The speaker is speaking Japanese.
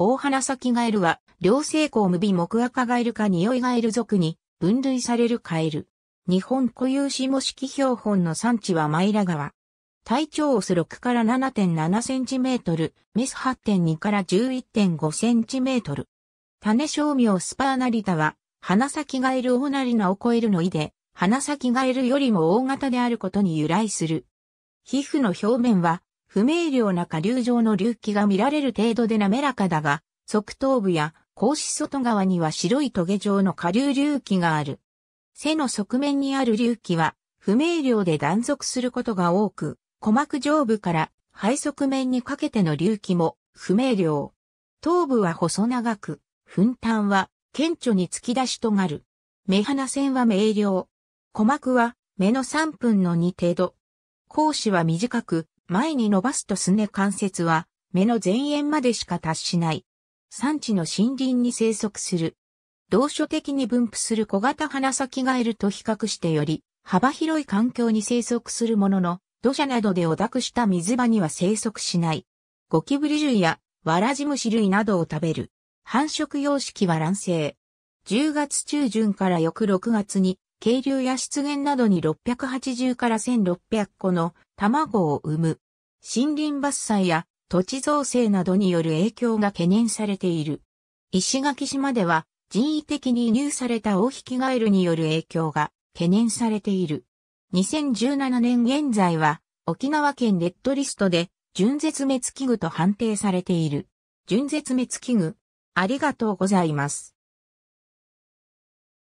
大花咲ナガエルは、両性項無美木赤ガエルか匂いガエル属に分類されるカエル。日本固有種模式標本の産地はマイラ川。体長オス6から7.7センチメートル、メス8.2から11.5センチメートル。種小名スパーナリタは、花咲ガエルオナリナを超えるのいで、花咲ガエルよりも大型であることに由来する。皮膚の表面は不明瞭な下流状の隆起が見られる程度で滑らかだが、側頭部や格子外側には白いトゲ状の下流隆起がある。背の側面にある隆起は、不明瞭で断続することが多く、鼓膜上部から肺側面にかけての隆起も不明瞭。頭部は細長く、粉端は顕著に突き出しとる。目鼻線は明瞭。鼓膜は目の3分の2程度。講子は短く、前に伸ばすとすね関節は目の前縁までしか達しない。産地の森林に生息する。同所的に分布する小型花咲ガエルと比較してより幅広い環境に生息するものの土砂などで汚くした水場には生息しない。ゴキブリ類やワラジムシ類などを食べる。繁殖様式は卵生。10月中旬から翌6月に、渓流や湿原などに680から1600個の卵を産む。森林伐採や土地造成などによる影響が懸念されている。石垣島では人為的に輸入されたオオヒキガエルによる影響が懸念されている。2017年現在は沖縄県レッドリストで純絶滅危惧と判定されている。純絶滅危惧。ありがとうございます。